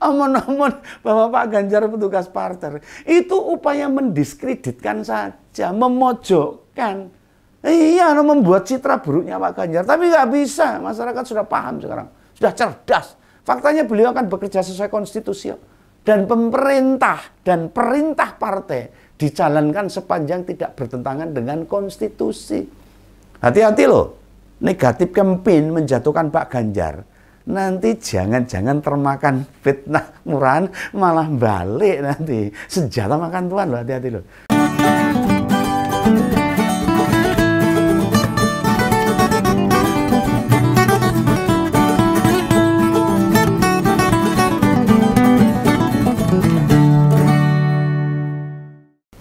omon-omon bahwa Pak Ganjar petugas partai. Itu upaya mendiskreditkan saja, memojokkan. Iya, membuat citra buruknya Pak Ganjar. Tapi nggak bisa, masyarakat sudah paham sekarang. Sudah cerdas. Faktanya beliau akan bekerja sesuai konstitusi. Dan pemerintah dan perintah partai dijalankan sepanjang tidak bertentangan dengan konstitusi. Hati-hati loh, negatif kempen menjatuhkan Pak Ganjar nanti jangan-jangan termakan fitnah murahan malah balik nanti senjata makan Tuhan loh hati-hati loh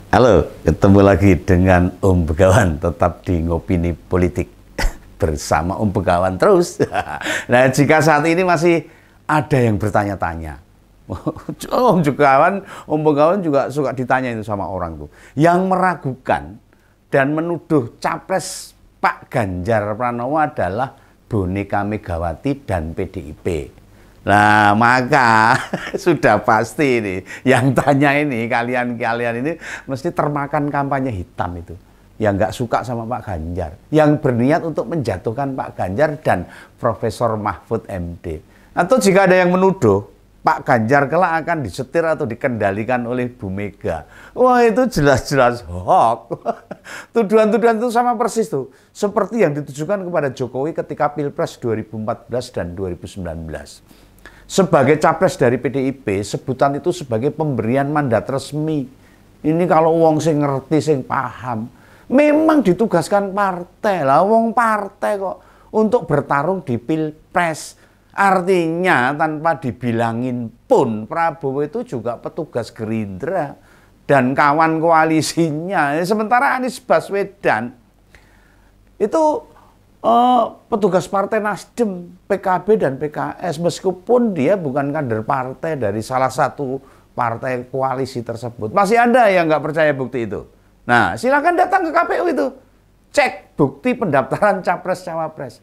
Halo, ketemu lagi dengan Om Begawan tetap di Ngopini Politik bersama Om Begawan terus. nah, jika saat ini masih ada yang bertanya-tanya. Oh, Om Begawan, Om Begawan juga suka ditanya itu sama orang tuh. Yang meragukan dan menuduh capres Pak Ganjar Pranowo adalah boneka Megawati dan PDIP. Nah, maka sudah pasti ini yang tanya ini kalian-kalian ini mesti termakan kampanye hitam itu yang nggak suka sama Pak Ganjar, yang berniat untuk menjatuhkan Pak Ganjar dan Profesor Mahfud MD. Atau jika ada yang menuduh Pak Ganjar kelak akan disetir atau dikendalikan oleh Bu Mega. Wah itu jelas-jelas hoax. Tuduhan-tuduhan itu sama persis tuh. Seperti yang ditujukan kepada Jokowi ketika Pilpres 2014 dan 2019 sebagai capres dari PDIP sebutan itu sebagai pemberian mandat resmi ini kalau wong sing ngerti sing paham Memang ditugaskan partai lah, wong partai kok untuk bertarung di pilpres. Artinya tanpa dibilangin pun Prabowo itu juga petugas Gerindra dan kawan koalisinya. Sementara Anies Baswedan itu eh, petugas partai Nasdem, PKB dan PKS meskipun dia bukan kader partai dari salah satu partai koalisi tersebut. Masih ada yang nggak percaya bukti itu? Nah, silakan datang ke KPU itu. Cek bukti pendaftaran capres-cawapres.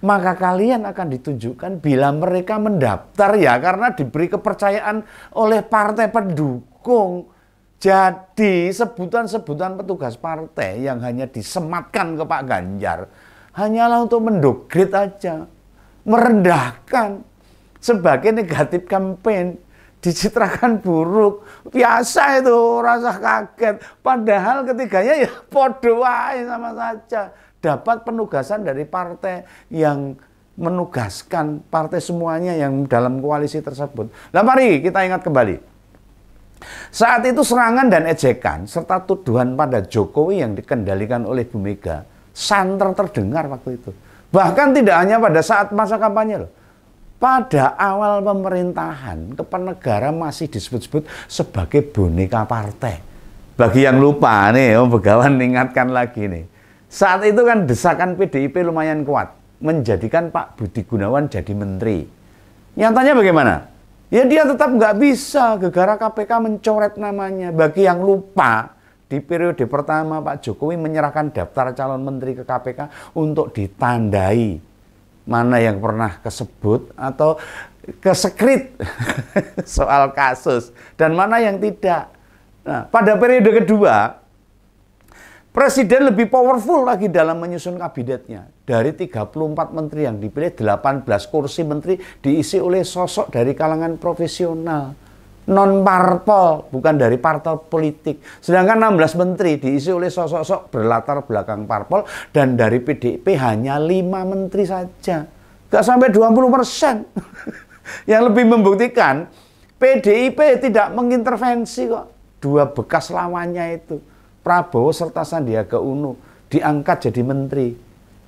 Maka kalian akan ditunjukkan bila mereka mendaftar ya karena diberi kepercayaan oleh partai pendukung. Jadi sebutan-sebutan petugas partai yang hanya disematkan ke Pak Ganjar hanyalah untuk mendograde aja, merendahkan sebagai negatif campaign dicitrakan buruk biasa itu rasa kaget padahal ketiganya ya podoai sama saja dapat penugasan dari partai yang menugaskan partai semuanya yang dalam koalisi tersebut. Nah mari kita ingat kembali. Saat itu serangan dan ejekan serta tuduhan pada Jokowi yang dikendalikan oleh Bu Mega santer terdengar waktu itu. Bahkan tidak hanya pada saat masa kampanye loh pada awal pemerintahan kepenegara masih disebut-sebut sebagai boneka partai. Bagi yang lupa nih, Om Begawan ingatkan lagi nih. Saat itu kan desakan PDIP lumayan kuat menjadikan Pak Budi Gunawan jadi menteri. Nyatanya bagaimana? Ya dia tetap nggak bisa gegara KPK mencoret namanya. Bagi yang lupa, di periode pertama Pak Jokowi menyerahkan daftar calon menteri ke KPK untuk ditandai mana yang pernah kesebut atau kesekrit soal kasus dan mana yang tidak. Nah, pada periode kedua, Presiden lebih powerful lagi dalam menyusun kabinetnya. Dari 34 menteri yang dipilih, 18 kursi menteri diisi oleh sosok dari kalangan profesional non parpol, bukan dari partai politik. Sedangkan 16 menteri diisi oleh sosok-sosok berlatar belakang parpol dan dari PDIP hanya lima menteri saja. Gak sampai 20 persen. Yang lebih membuktikan PDIP tidak mengintervensi kok dua bekas lawannya itu. Prabowo serta Sandiaga Uno diangkat jadi menteri.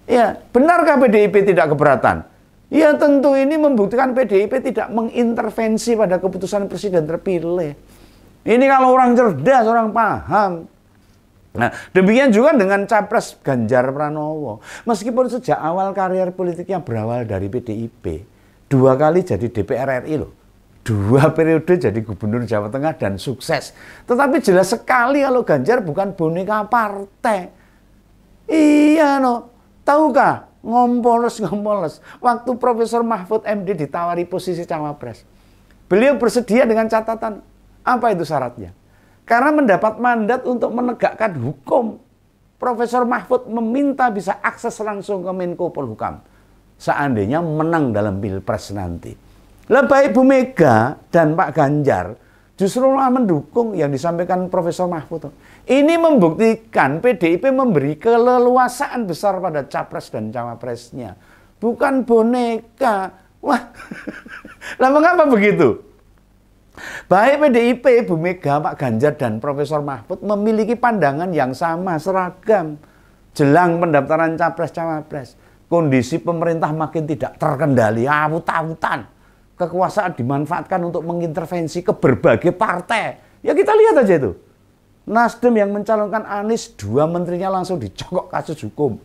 Ya, benarkah PDIP tidak keberatan? Ya tentu ini membuktikan PDIP tidak mengintervensi pada keputusan presiden terpilih. Ini kalau orang cerdas, orang paham, Nah, demikian juga dengan capres Ganjar Pranowo. Meskipun sejak awal karir politiknya berawal dari PDIP, dua kali jadi DPR RI loh. Dua periode jadi gubernur Jawa Tengah dan sukses. Tetapi jelas sekali kalau Ganjar bukan boneka partai. Iya no. Tahukah ngompolos ngompolos Waktu Profesor Mahfud MD ditawari posisi cawapres, beliau bersedia dengan catatan apa itu syaratnya? Karena mendapat mandat untuk menegakkan hukum, Profesor Mahfud meminta bisa akses langsung ke Menko Polhukam seandainya menang dalam pilpres nanti. Lebih Bu Mega dan Pak Ganjar justru malah mendukung yang disampaikan Profesor Mahfud. Ini membuktikan PDIP memberi keleluasaan besar pada capres dan cawapresnya. Bukan boneka. Wah, lah mengapa begitu? Baik PDIP, Bu Mega, Pak Ganjar, dan Profesor Mahfud memiliki pandangan yang sama, seragam. Jelang pendaftaran capres-cawapres, kondisi pemerintah makin tidak terkendali, awut-awutan kekuasaan dimanfaatkan untuk mengintervensi ke berbagai partai. Ya kita lihat aja itu. Nasdem yang mencalonkan Anies, dua menterinya langsung dicokok kasus hukum.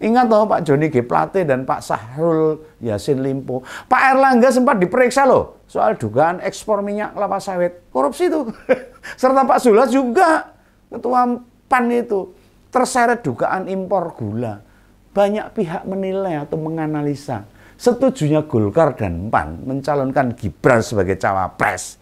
Ingat toh Pak Joni G. Plate dan Pak Sahrul Yasin Limpo. Pak Erlangga sempat diperiksa loh soal dugaan ekspor minyak kelapa sawit. Korupsi itu. Serta Pak Sulas juga ketua PAN itu terseret dugaan impor gula. Banyak pihak menilai atau menganalisa setujunya Golkar dan PAN mencalonkan Gibran sebagai cawapres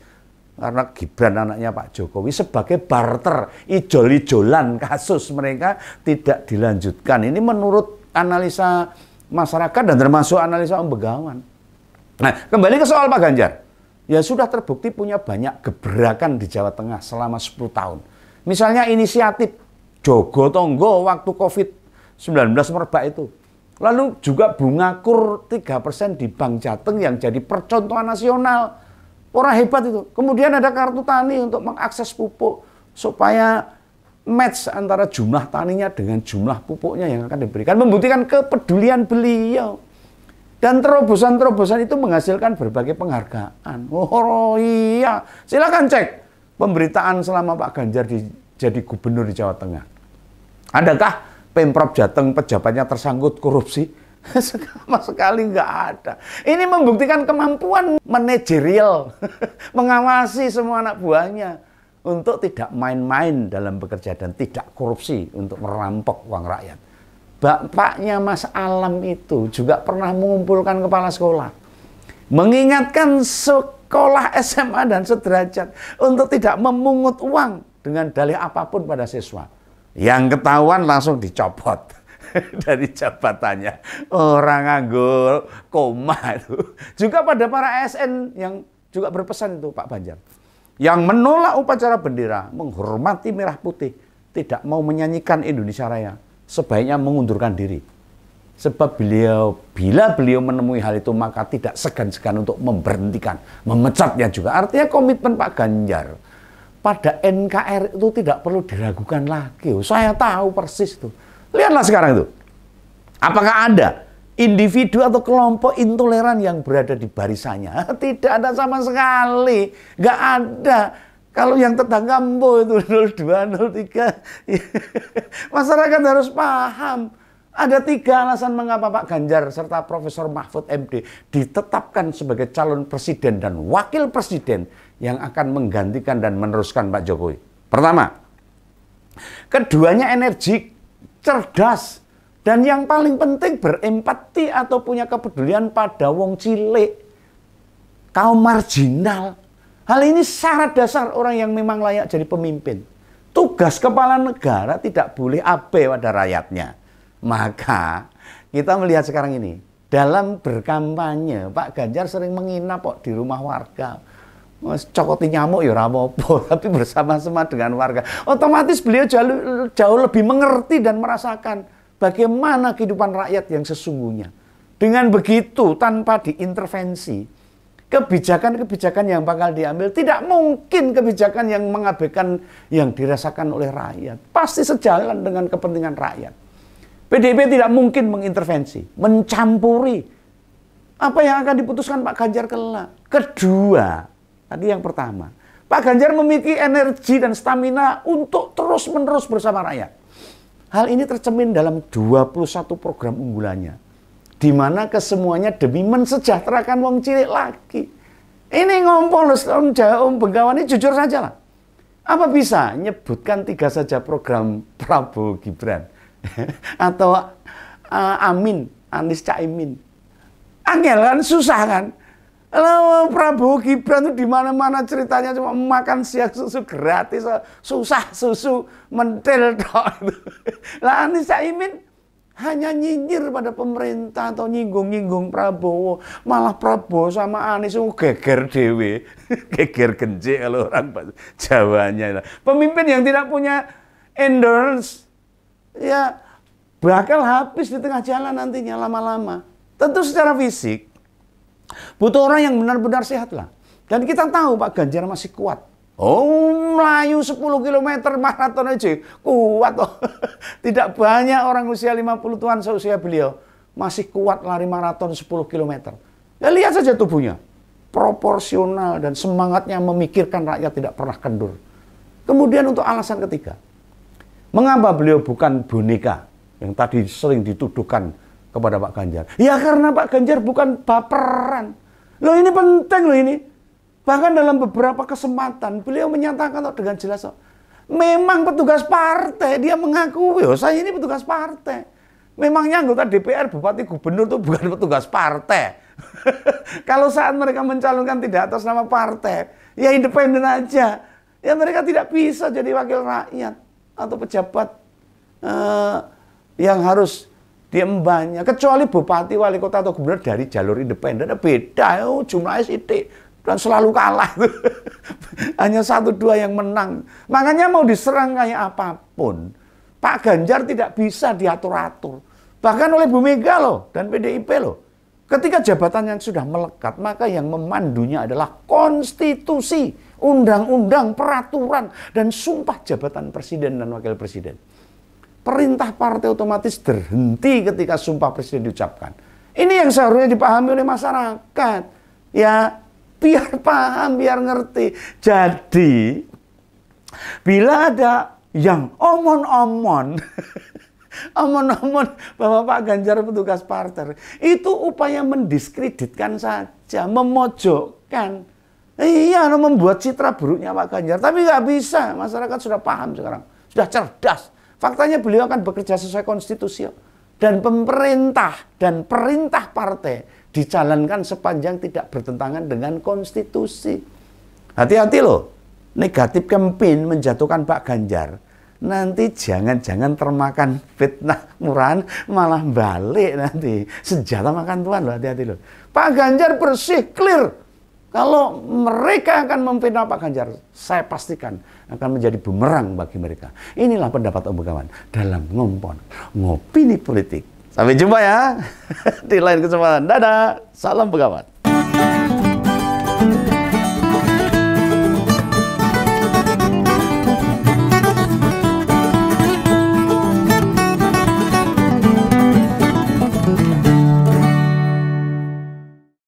karena Gibran anaknya Pak Jokowi sebagai barter ijol-ijolan kasus mereka tidak dilanjutkan. Ini menurut analisa masyarakat dan termasuk analisa Om Begawan. Nah, kembali ke soal Pak Ganjar. Ya sudah terbukti punya banyak gebrakan di Jawa Tengah selama 10 tahun. Misalnya inisiatif Jogo Tonggo waktu Covid-19 merebak itu Lalu juga bunga kur 3% di Bank Jateng yang jadi percontohan nasional. Orang hebat itu. Kemudian ada kartu tani untuk mengakses pupuk supaya match antara jumlah taninya dengan jumlah pupuknya yang akan diberikan. Membuktikan kepedulian beliau. Dan terobosan-terobosan itu menghasilkan berbagai penghargaan. Oh iya, silakan cek pemberitaan selama Pak Ganjar di, jadi gubernur di Jawa Tengah. Adakah Pemprov Jateng pejabatnya tersangkut korupsi. Sama sekali nggak ada. Ini membuktikan kemampuan manajerial mengawasi semua anak buahnya untuk tidak main-main dalam bekerja dan tidak korupsi untuk merampok uang rakyat. Bapaknya Mas Alam itu juga pernah mengumpulkan kepala sekolah. Mengingatkan sekolah SMA dan sederajat untuk tidak memungut uang dengan dalih apapun pada siswa. Yang ketahuan langsung dicopot dari jabatannya. Orang nganggur koma itu. Juga pada para ASN yang juga berpesan itu Pak Banjar. Yang menolak upacara bendera, menghormati merah putih, tidak mau menyanyikan Indonesia Raya, sebaiknya mengundurkan diri. Sebab beliau, bila beliau menemui hal itu maka tidak segan-segan untuk memberhentikan, memecatnya juga. Artinya komitmen Pak Ganjar pada NKRI itu tidak perlu diragukan lagi. Oh, saya tahu persis itu. Lihatlah sekarang itu. Apakah ada individu atau kelompok intoleran yang berada di barisannya? Tidak ada sama sekali. Nggak ada. Kalau yang tetangga Mbo itu 02, 03. Masyarakat harus paham. Ada tiga alasan mengapa Pak Ganjar serta Profesor Mahfud MD ditetapkan sebagai calon presiden dan wakil presiden yang akan menggantikan dan meneruskan Pak Jokowi. Pertama, keduanya energik, cerdas dan yang paling penting berempati atau punya kepedulian pada wong cilik, kaum marginal. Hal ini syarat dasar orang yang memang layak jadi pemimpin. Tugas kepala negara tidak boleh abe pada rakyatnya. Maka kita melihat sekarang ini, dalam berkampanye Pak Ganjar sering menginap kok di rumah warga cokoti nyamuk ya rapopo tapi bersama-sama dengan warga. Otomatis beliau jauh, jauh lebih mengerti dan merasakan bagaimana kehidupan rakyat yang sesungguhnya. Dengan begitu, tanpa diintervensi, kebijakan-kebijakan yang bakal diambil tidak mungkin kebijakan yang mengabaikan yang dirasakan oleh rakyat. Pasti sejalan dengan kepentingan rakyat. PDIP tidak mungkin mengintervensi, mencampuri apa yang akan diputuskan Pak Ganjar kelak. Kedua, Tadi yang pertama, Pak Ganjar memiliki energi dan stamina untuk terus-menerus bersama rakyat. Hal ini tercemin dalam 21 program unggulannya. Di mana kesemuanya demi mensejahterakan wong cilik lagi. Ini ngompol om jauh om jujur saja lah. Apa bisa nyebutkan tiga saja program Prabowo Gibran? Atau uh, Amin, Anies Caimin. Angel kan, susah kan? Lalu oh, Prabowo Gibran itu di mana-mana ceritanya cuma makan siang susu gratis, eh, susah susu mentil tok. Lah Anies Saimin hanya nyinyir pada pemerintah atau nyinggung-nyinggung Prabowo. Malah Prabowo sama Anies itu geger dewe. geger genje kalau orang Jawanya. Pemimpin yang tidak punya endorse ya bakal habis di tengah jalan nantinya lama-lama. Tentu secara fisik Butuh orang yang benar-benar sehat lah. Dan kita tahu Pak Ganjar masih kuat. Oh, Melayu 10 km maraton aja. Kuat loh Tidak banyak orang usia 50 tuan seusia beliau. Masih kuat lari maraton 10 km. Ya lihat saja tubuhnya. Proporsional dan semangatnya memikirkan rakyat tidak pernah kendur. Kemudian untuk alasan ketiga. Mengapa beliau bukan boneka yang tadi sering dituduhkan kepada Pak Ganjar. Ya karena Pak Ganjar bukan baperan. Loh ini penting loh ini. Bahkan dalam beberapa kesempatan beliau menyatakan loh, dengan jelas loh, memang petugas partai dia mengaku oh, saya ini petugas partai. Memangnya anggota DPR, bupati, gubernur itu bukan petugas partai. Kalau saat mereka mencalonkan tidak atas nama partai, ya independen aja. Ya mereka tidak bisa jadi wakil rakyat atau pejabat uh, yang harus diembannya kecuali bupati wali kota atau gubernur dari jalur independen beda oh, jumlahnya sidik dan selalu kalah hanya satu dua yang menang makanya mau diserang kayak apapun Pak Ganjar tidak bisa diatur atur bahkan oleh Bu Mega loh dan PDIP loh ketika jabatan yang sudah melekat maka yang memandunya adalah konstitusi undang-undang peraturan dan sumpah jabatan presiden dan wakil presiden perintah partai otomatis terhenti ketika sumpah presiden diucapkan. Ini yang seharusnya dipahami oleh masyarakat. Ya, biar paham, biar ngerti. Jadi, bila ada yang omon-omon, omon-omon bahwa Pak Ganjar petugas partai, itu upaya mendiskreditkan saja, memojokkan. Iya, membuat citra buruknya Pak Ganjar. Tapi nggak bisa, masyarakat sudah paham sekarang. Sudah cerdas, Faktanya beliau akan bekerja sesuai konstitusi dan pemerintah dan perintah partai dijalankan sepanjang tidak bertentangan dengan konstitusi. Hati-hati loh, negatif kempin menjatuhkan Pak Ganjar. Nanti jangan-jangan termakan fitnah murahan malah balik nanti. Senjata makan Tuhan loh, hati-hati loh. Pak Ganjar bersih, clear kalau mereka akan memfitnah Pak Ganjar, saya pastikan akan menjadi bumerang bagi mereka. Inilah pendapat Om Begawan dalam ngompon ngopini politik. Sampai jumpa ya di lain kesempatan. Dadah, salam pegawai.